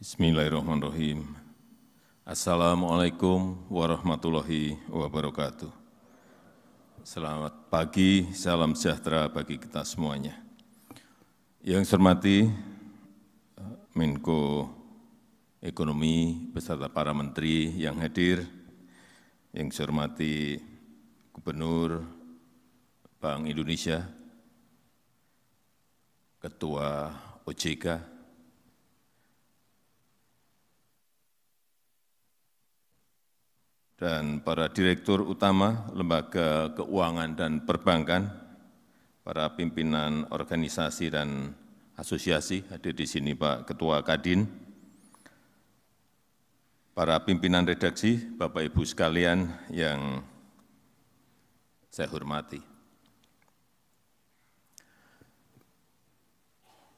Bismillahirrahmanirrahim. Assalamualaikum warahmatullahi wabarakatuh. Selamat pagi, salam sejahtera bagi kita semuanya. Yang saya hormati eh, Menko Ekonomi beserta para menteri yang hadir, yang saya hormati Gubernur Bank Indonesia, Ketua OJK, dan para direktur utama lembaga keuangan dan perbankan, para pimpinan organisasi dan asosiasi, hadir di sini Pak Ketua Kadin, para pimpinan redaksi, Bapak-Ibu sekalian yang saya hormati.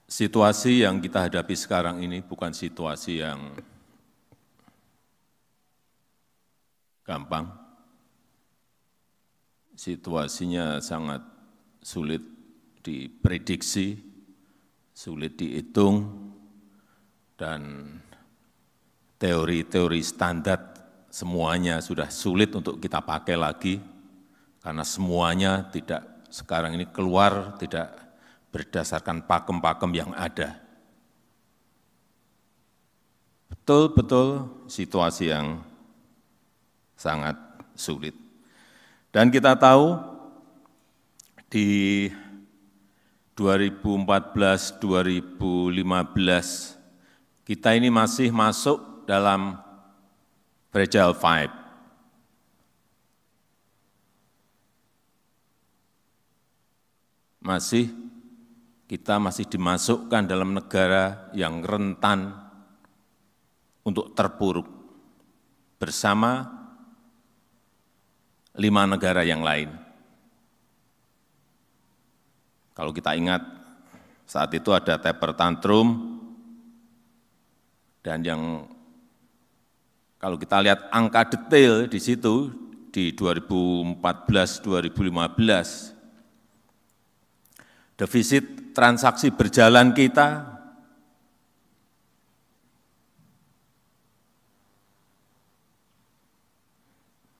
Situasi yang kita hadapi sekarang ini bukan situasi yang gampang. Situasinya sangat sulit diprediksi, sulit dihitung, dan teori-teori standar semuanya sudah sulit untuk kita pakai lagi, karena semuanya tidak sekarang ini keluar tidak berdasarkan pakem-pakem yang ada. Betul-betul situasi yang sangat sulit. Dan kita tahu di 2014-2015 kita ini masih masuk dalam fragile five. Masih kita masih dimasukkan dalam negara yang rentan untuk terpuruk bersama lima negara yang lain. Kalau kita ingat, saat itu ada taper tantrum, dan yang kalau kita lihat angka detail di situ, di 2014-2015, defisit transaksi berjalan kita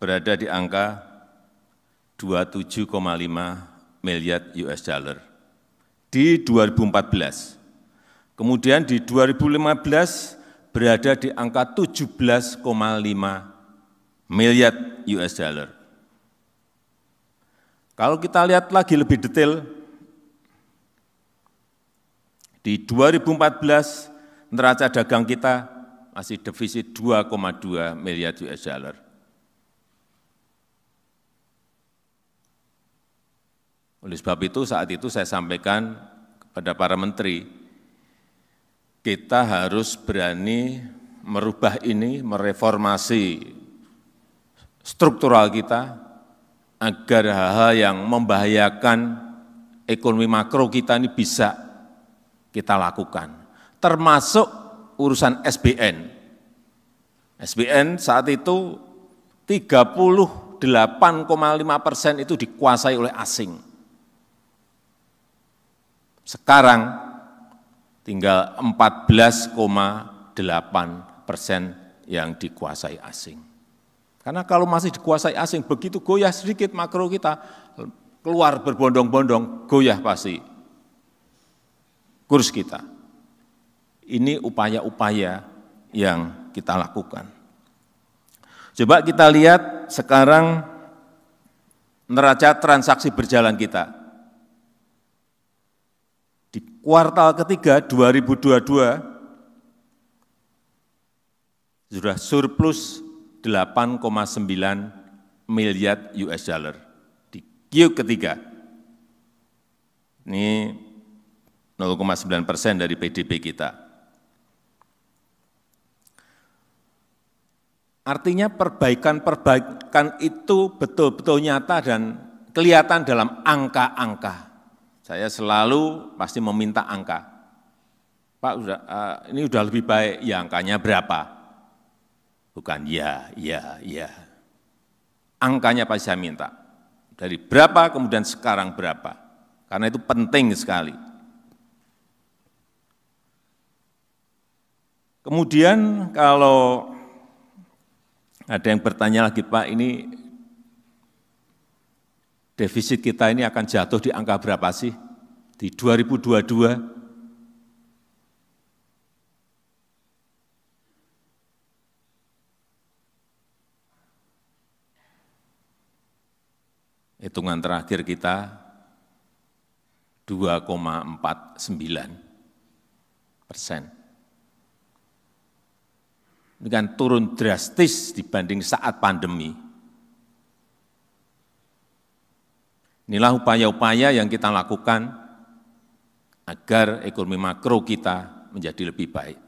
berada di angka 27,5 miliar US dollar di 2014. Kemudian di 2015 berada di angka 17,5 miliar US dollar. Kalau kita lihat lagi lebih detail, di 2014 neraca dagang kita masih defisit 2,2 miliar US dollar. Oleh sebab itu saat itu saya sampaikan kepada para menteri, kita harus berani merubah ini, mereformasi struktural kita agar hal-hal yang membahayakan ekonomi makro kita ini bisa kita lakukan. Termasuk urusan SBN. SBN saat itu 38,5 persen itu dikuasai oleh asing. Sekarang tinggal 14,8 persen yang dikuasai asing. Karena kalau masih dikuasai asing, begitu goyah sedikit makro kita, keluar berbondong-bondong, goyah pasti kurs kita. Ini upaya-upaya yang kita lakukan. Coba kita lihat sekarang neraca transaksi berjalan kita kuartal ketiga 2022 sudah surplus 8,9 miliar US dollar di Q ketiga. Ini 0,9 persen dari PDB kita. Artinya perbaikan-perbaikan itu betul-betul nyata dan kelihatan dalam angka-angka. Saya selalu pasti meminta angka. Pak, eh, ini sudah lebih baik, ya angkanya berapa? Bukan ya, ya, ya. Angkanya pasti saya minta. Dari berapa, kemudian sekarang berapa. Karena itu penting sekali. Kemudian kalau ada yang bertanya lagi, Pak, ini defisit kita ini akan jatuh di angka berapa sih? Di 2022 Hitungan terakhir kita 2,49 persen. Ini kan turun drastis dibanding saat pandemi. Inilah upaya-upaya yang kita lakukan agar ekonomi makro kita menjadi lebih baik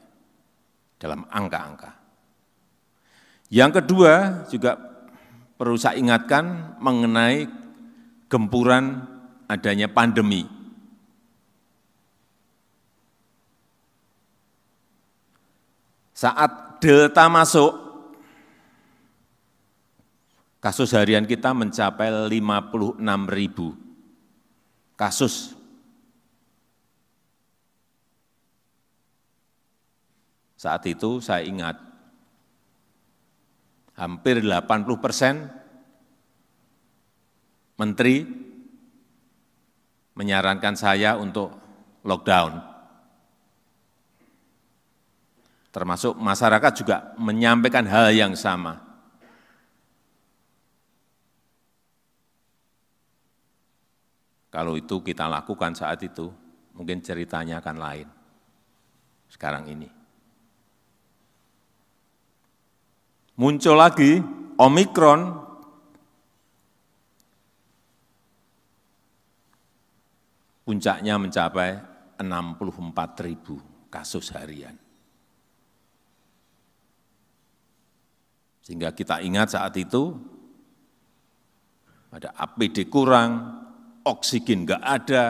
dalam angka-angka. Yang kedua juga perlu saya ingatkan mengenai gempuran adanya pandemi. Saat delta masuk, Kasus harian kita mencapai 56 ribu kasus. Saat itu saya ingat, hampir 80 persen menteri menyarankan saya untuk lockdown termasuk masyarakat juga menyampaikan hal yang sama. Kalau itu kita lakukan saat itu, mungkin ceritanya akan lain sekarang ini. Muncul lagi Omikron puncaknya mencapai 64 ribu kasus harian. Sehingga kita ingat saat itu, ada APD kurang, oksigen enggak ada,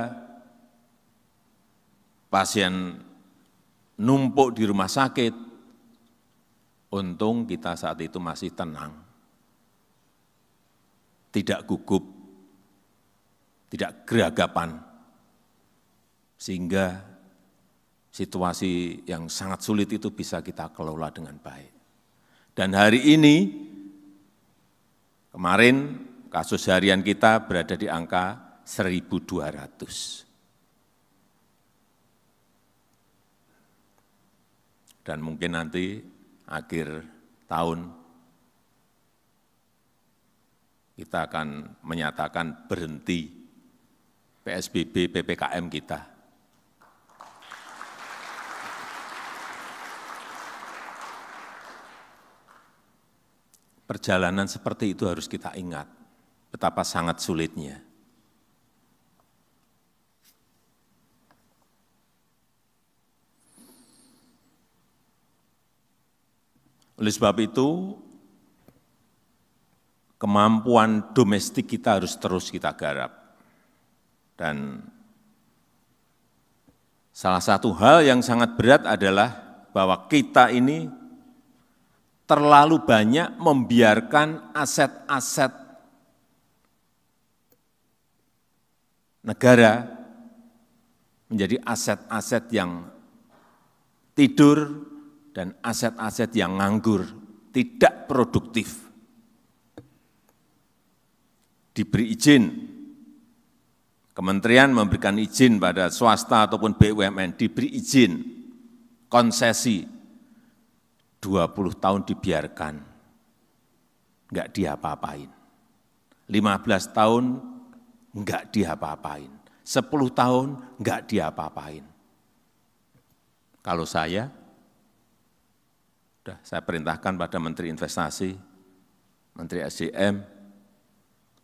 pasien numpuk di rumah sakit, untung kita saat itu masih tenang, tidak gugup, tidak geragapan, sehingga situasi yang sangat sulit itu bisa kita kelola dengan baik. Dan hari ini, kemarin kasus harian kita berada di angka 1.200. Dan mungkin nanti akhir tahun kita akan menyatakan berhenti PSBB, PPKM kita. Perjalanan seperti itu harus kita ingat betapa sangat sulitnya. Oleh sebab itu, kemampuan domestik kita harus terus kita garap. Dan salah satu hal yang sangat berat adalah bahwa kita ini terlalu banyak membiarkan aset-aset negara menjadi aset-aset yang tidur dan aset-aset yang nganggur, tidak produktif. Diberi izin, kementerian memberikan izin pada swasta ataupun BUMN, diberi izin, konsesi, 20 tahun dibiarkan, enggak diapa-apain. 15 tahun enggak diapa-apain. 10 tahun enggak diapa-apain. Kalau saya sudah saya perintahkan pada Menteri Investasi, Menteri SDM,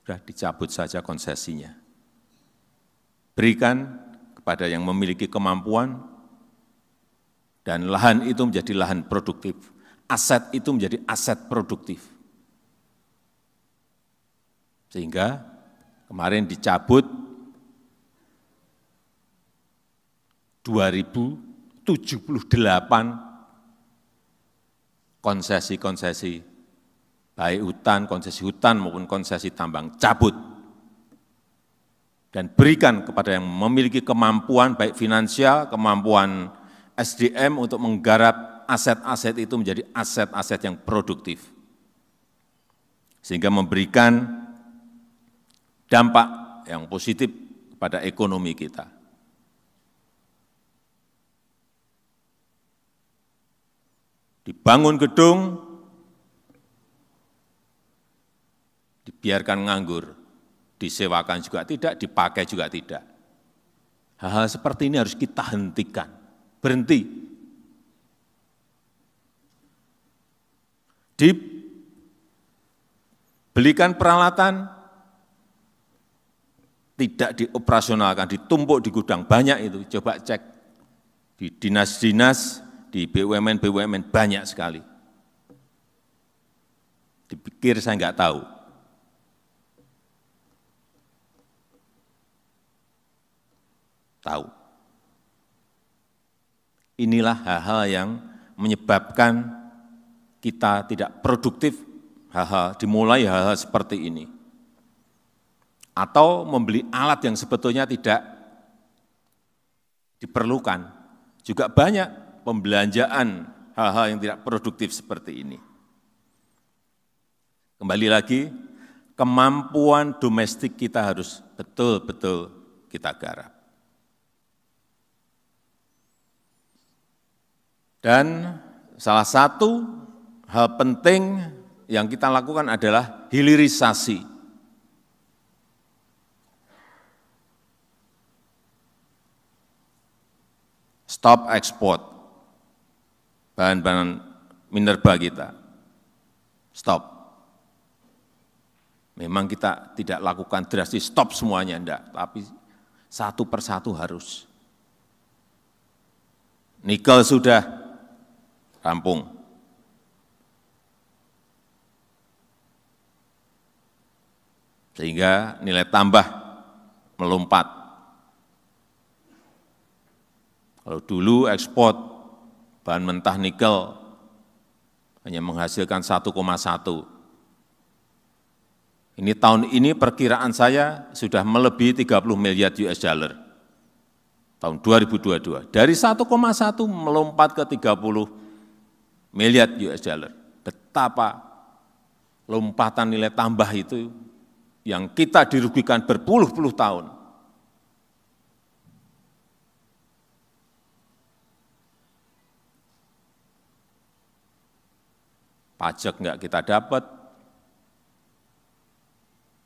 sudah dicabut saja konsesinya. Berikan kepada yang memiliki kemampuan dan lahan itu menjadi lahan produktif. Aset itu menjadi aset produktif. Sehingga kemarin dicabut 2078 konsesi-konsesi, baik hutan, konsesi hutan maupun konsesi tambang, cabut. Dan berikan kepada yang memiliki kemampuan, baik finansial, kemampuan SDM untuk menggarap aset-aset itu menjadi aset-aset yang produktif. Sehingga memberikan dampak yang positif pada ekonomi kita. dibangun gedung, dibiarkan nganggur, disewakan juga tidak, dipakai juga tidak. Hal-hal seperti ini harus kita hentikan, berhenti. Dibelikan peralatan, tidak dioperasionalkan, ditumpuk di gudang, banyak itu, coba cek. Di dinas-dinas di BUMN-BUMN banyak sekali. Dipikir saya enggak tahu. Tahu. Inilah hal-hal yang menyebabkan kita tidak produktif, hal-hal dimulai hal-hal seperti ini. Atau membeli alat yang sebetulnya tidak diperlukan. Juga banyak pembelanjaan hal-hal yang tidak produktif seperti ini. Kembali lagi, kemampuan domestik kita harus betul-betul kita garap. Dan salah satu hal penting yang kita lakukan adalah hilirisasi. Stop ekspor bahan-bahan minerba kita. Stop. Memang kita tidak lakukan drastis stop semuanya, enggak. Tapi satu persatu harus. Nikel sudah rampung. Sehingga nilai tambah melompat. Kalau dulu ekspor bahan mentah nikel hanya menghasilkan 1,1. Ini tahun ini perkiraan saya sudah melebihi 30 miliar US dollar tahun 2022. Dari 1,1 melompat ke 30 miliar US dollar. Betapa lompatan nilai tambah itu yang kita dirugikan berpuluh-puluh tahun pajak enggak kita dapat,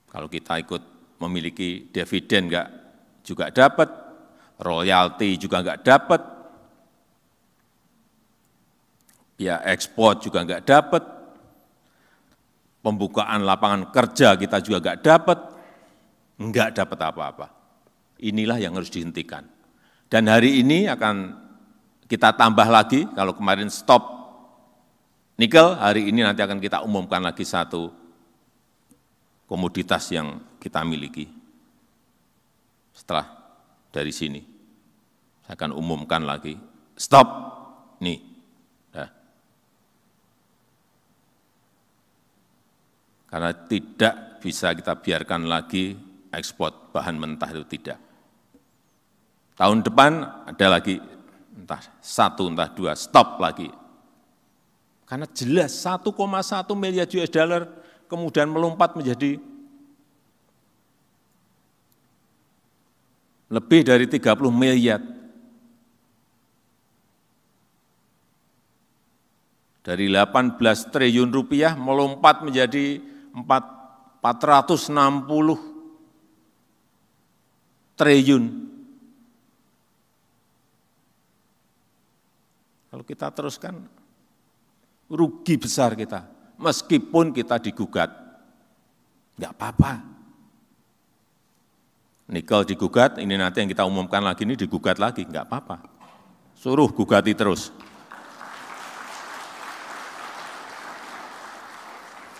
kalau kita ikut memiliki dividen enggak juga dapat, royalti juga enggak dapat, ya ekspor juga enggak dapat, pembukaan lapangan kerja kita juga enggak dapat, enggak dapat apa-apa. Inilah yang harus dihentikan. Dan hari ini akan kita tambah lagi, kalau kemarin stop Nikel hari ini nanti akan kita umumkan lagi satu komoditas yang kita miliki. Setelah dari sini, saya akan umumkan lagi. Stop, nih. Nah. Karena tidak bisa kita biarkan lagi ekspor bahan mentah itu tidak. Tahun depan ada lagi entah satu, entah dua, stop lagi karena jelas 1,1 miliar US dollar kemudian melompat menjadi lebih dari 30 miliar. Dari 18 triliun rupiah melompat menjadi 4, 460 triliun. Kalau kita teruskan Rugi besar kita, meskipun kita digugat. Enggak apa-apa. Nikel digugat, ini nanti yang kita umumkan lagi, ini digugat lagi, enggak apa-apa. Suruh gugati terus.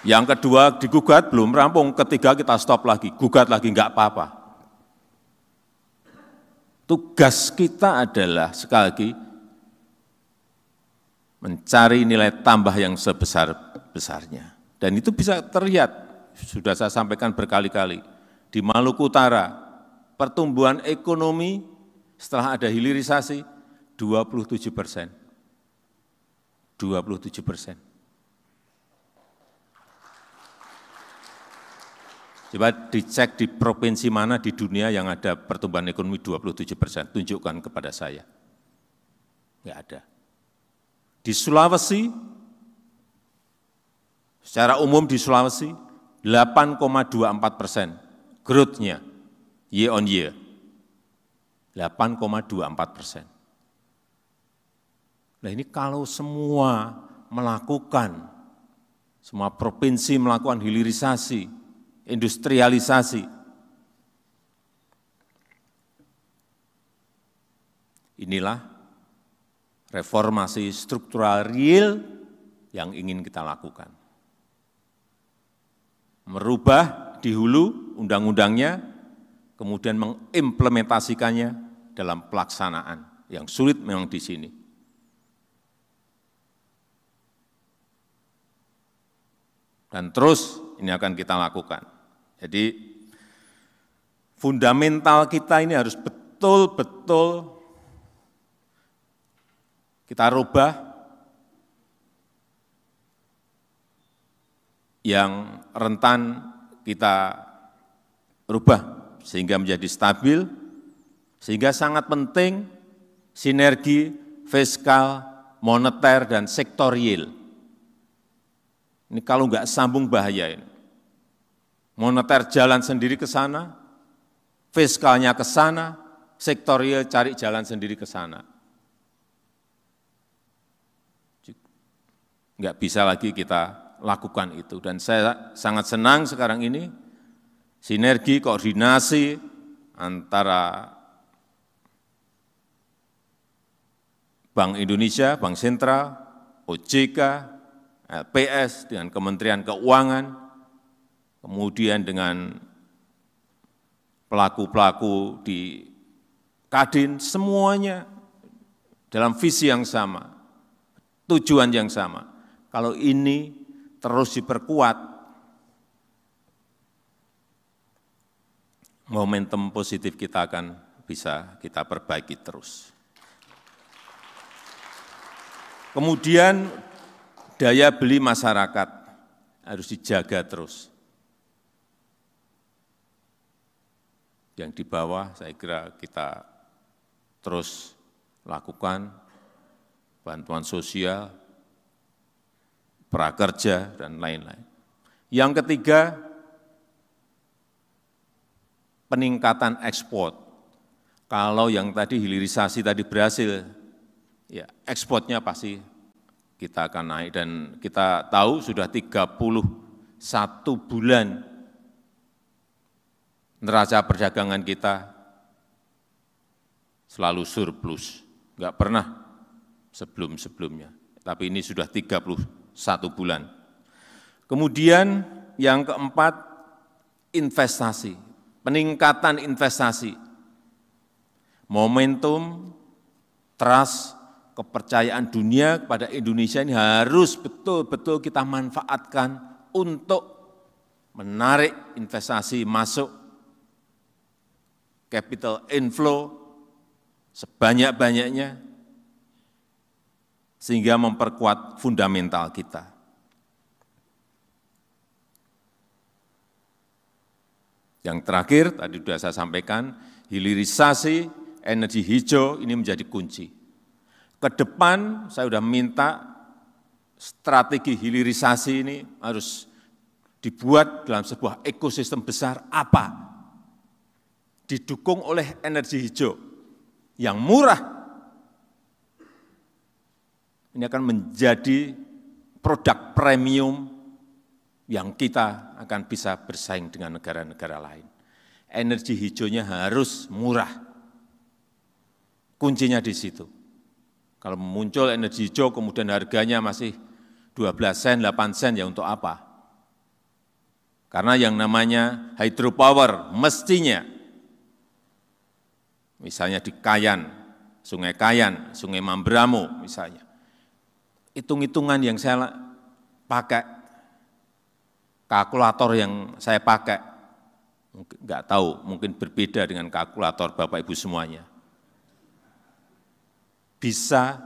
Yang kedua digugat belum rampung, ketiga kita stop lagi, gugat lagi enggak apa-apa. Tugas kita adalah sekali lagi mencari nilai tambah yang sebesar-besarnya. Dan itu bisa terlihat, sudah saya sampaikan berkali-kali, di Maluku Utara, pertumbuhan ekonomi setelah ada hilirisasi 27 persen. 27 persen. Coba dicek di provinsi mana di dunia yang ada pertumbuhan ekonomi 27 persen, tunjukkan kepada saya. Enggak ada. Di Sulawesi, secara umum di Sulawesi, 8,24 persen growth-nya year on year. 8,24 persen. Nah ini kalau semua melakukan, semua provinsi melakukan hilirisasi, industrialisasi, inilah reformasi struktural real yang ingin kita lakukan. Merubah di hulu undang-undangnya, kemudian mengimplementasikannya dalam pelaksanaan. Yang sulit memang di sini. Dan terus ini akan kita lakukan. Jadi fundamental kita ini harus betul-betul kita rubah yang rentan kita rubah sehingga menjadi stabil, sehingga sangat penting sinergi fiskal, moneter, dan sektorial. Ini kalau enggak sambung bahaya ini. Moneter jalan sendiri ke sana, fiskalnya ke sana, sektorial cari jalan sendiri ke sana. nggak bisa lagi kita lakukan itu. Dan saya sangat senang sekarang ini sinergi, koordinasi antara Bank Indonesia, Bank Sentral, OJK, LPS dengan Kementerian Keuangan, kemudian dengan pelaku-pelaku di Kadin, semuanya dalam visi yang sama, tujuan yang sama kalau ini terus diperkuat, momentum positif kita akan bisa kita perbaiki terus. Kemudian daya beli masyarakat harus dijaga terus. Yang di bawah saya kira kita terus lakukan bantuan sosial, prakerja, dan lain-lain. Yang ketiga, peningkatan ekspor. Kalau yang tadi hilirisasi tadi berhasil, ya ekspornya pasti kita akan naik dan kita tahu sudah 31 bulan neraca perdagangan kita selalu surplus, enggak pernah sebelum-sebelumnya. Tapi ini sudah 31 satu bulan. Kemudian yang keempat, investasi, peningkatan investasi, momentum, trust, kepercayaan dunia kepada Indonesia ini harus betul-betul kita manfaatkan untuk menarik investasi masuk capital inflow sebanyak-banyaknya sehingga memperkuat fundamental kita. Yang terakhir, tadi sudah saya sampaikan, hilirisasi energi hijau ini menjadi kunci. Ke depan saya sudah minta strategi hilirisasi ini harus dibuat dalam sebuah ekosistem besar apa? Didukung oleh energi hijau yang murah ini akan menjadi produk premium yang kita akan bisa bersaing dengan negara-negara lain. Energi hijaunya harus murah. Kuncinya di situ. Kalau muncul energi hijau kemudian harganya masih 12 sen, 8 sen ya untuk apa? Karena yang namanya hydropower mestinya misalnya di Kayan, Sungai Kayan, Sungai Mambramo misalnya hitung-hitungan yang saya pakai, kalkulator yang saya pakai, enggak tahu, mungkin berbeda dengan kalkulator Bapak Ibu semuanya. Bisa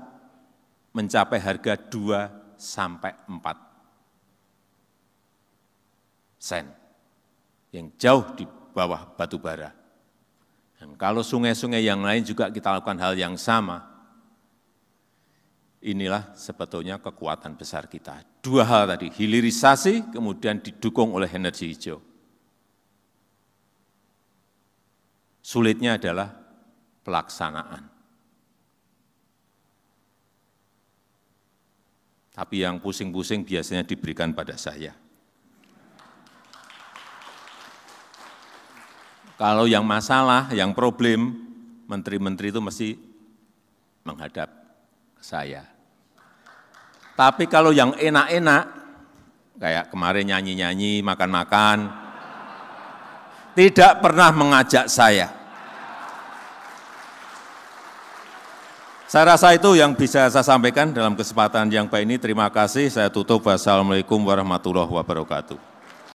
mencapai harga 2 sampai 4 sen yang jauh di bawah batu bara. Dan kalau sungai-sungai yang lain juga kita lakukan hal yang sama, Inilah sebetulnya kekuatan besar kita. Dua hal tadi, hilirisasi kemudian didukung oleh energi hijau. Sulitnya adalah pelaksanaan. Tapi yang pusing-pusing biasanya diberikan pada saya. Kalau yang masalah, yang problem, menteri-menteri itu mesti menghadap saya. Tapi kalau yang enak-enak, kayak kemarin nyanyi-nyanyi, makan-makan, tidak pernah mengajak saya. Saya rasa itu yang bisa saya sampaikan dalam kesempatan yang baik ini. Terima kasih. Saya tutup. Wassalamualaikum warahmatullahi wabarakatuh.